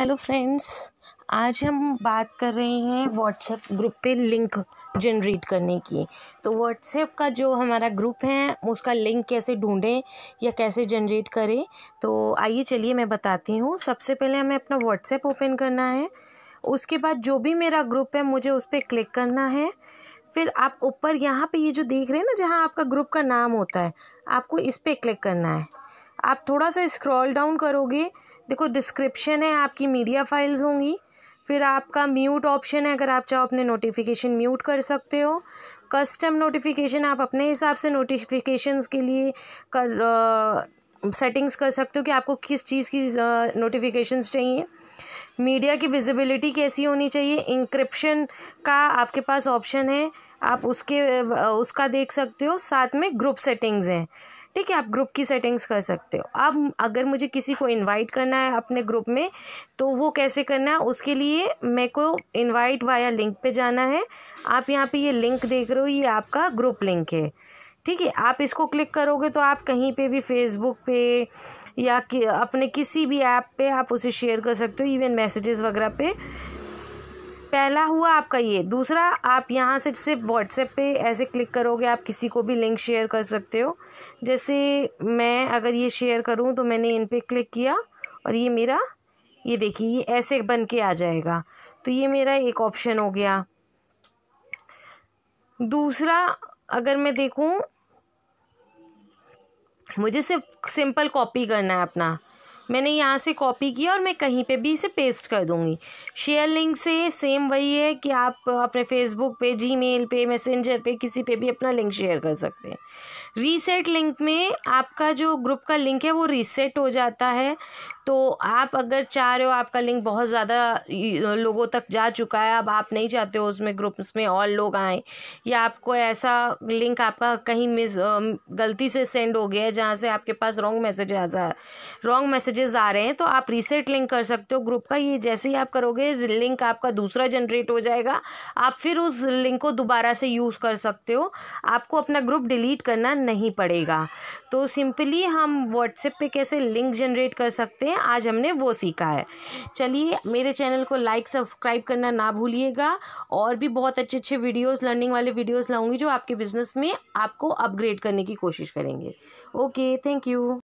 hello friends आज हम बात कर रहे हैं व्हाट्सएप ग्रुप पे लिंक जनरेट करने की तो व्हाट्सएप का जो हमारा ग्रुप है उसका लिंक कैसे ढूंढें या कैसे जनरेट करें तो आइए चलिए मैं बताती हूँ सबसे पहले हमें अपना व्हाट्सएप ओपन करना है उसके बाद जो भी मेरा ग्रुप है मुझे उस पर क्लिक करना है फिर आप ऊपर यहाँ पे ये जो देख रहे हैं ना जहाँ आपका ग्रुप का नाम होता है आपको इस पर क्लिक करना है आप थोड़ा सा स्क्रॉल डाउन करोगे देखो डिस्क्रिप्शन है आपकी मीडिया फाइल्स होंगी फिर आपका म्यूट ऑप्शन है अगर आप चाहो अपने नोटिफिकेशन म्यूट कर सकते हो कस्टम नोटिफिकेशन आप अपने हिसाब से नोटिफिकेशंस के लिए कर सेटिंग्स कर सकते हो कि आपको किस चीज़ की नोटिफिकेशंस चाहिए मीडिया की विजिबिलिटी कैसी होनी चाहिए इंक्रिप्शन का आपके पास ऑप्शन है आप उसके उसका देख सकते हो साथ में ग्रुप सेटिंग्स हैं ठीक है आप ग्रुप की सेटिंग्स कर सकते हो अब अगर मुझे किसी को इनवाइट करना है अपने ग्रुप में तो वो कैसे करना है उसके लिए मेरे को इनवाइट वाया लिंक पे जाना है आप यहाँ पे ये लिंक देख रहे हो ये आपका ग्रुप लिंक है ठीक है आप इसको क्लिक करोगे तो आप कहीं पे भी फेसबुक पे या कि अपने किसी भी ऐप पे आप उसे शेयर कर सकते हो इवन मैसेजेस वगैरह पे पहला हुआ आपका ये दूसरा आप यहाँ से सिर्फ व्हाट्सएप पे ऐसे क्लिक करोगे आप किसी को भी लिंक शेयर कर सकते हो जैसे मैं अगर ये शेयर करूँ तो मैंने इन पर क्लिक किया और ये मेरा ये देखिए ये ऐसे बन के आ जाएगा तो ये मेरा एक ऑप्शन हो गया दूसरा अगर मैं देखूँ मुझे सिर्फ सिंपल कॉपी करना है अपना मैंने यहाँ से कॉपी किया और मैं कहीं पे भी इसे पेस्ट कर दूँगी शेयर लिंक से सेम वही है कि आप अपने फेसबुक पे जीमेल पे मैसेंजर पे किसी पे भी अपना लिंक शेयर कर सकते हैं रीसेट लिंक में आपका जो ग्रुप का लिंक है वो रीसेट हो जाता है तो आप अगर चाह रहे हो आपका लिंक बहुत ज़्यादा लोगों तक जा चुका है अब आप नहीं चाहते हो उसमें ग्रुप्स में और लोग आएँ या आपको ऐसा लिंक आपका कहीं मिस गलती से सेंड हो गया है जहाँ से आपके पास रॉन्ग मैसेज आ जा रॉन्ग मैसेज मैसेजेस आ रहे हैं तो आप रीसेट लिंक कर सकते हो ग्रुप का ये जैसे ही आप करोगे लिंक आपका दूसरा जनरेट हो जाएगा आप फिर उस लिंक को दोबारा से यूज़ कर सकते हो आपको अपना ग्रुप डिलीट करना नहीं पड़ेगा तो सिंपली हम व्हाट्सएप पे कैसे लिंक जनरेट कर सकते हैं आज हमने वो सीखा है चलिए मेरे चैनल को लाइक सब्सक्राइब करना ना भूलिएगा और भी बहुत अच्छे अच्छे वीडियोज़ लर्निंग वाले वीडियोज़ लाऊंगी जो आपके बिज़नेस में आपको अपग्रेड करने की कोशिश करेंगे ओके थैंक यू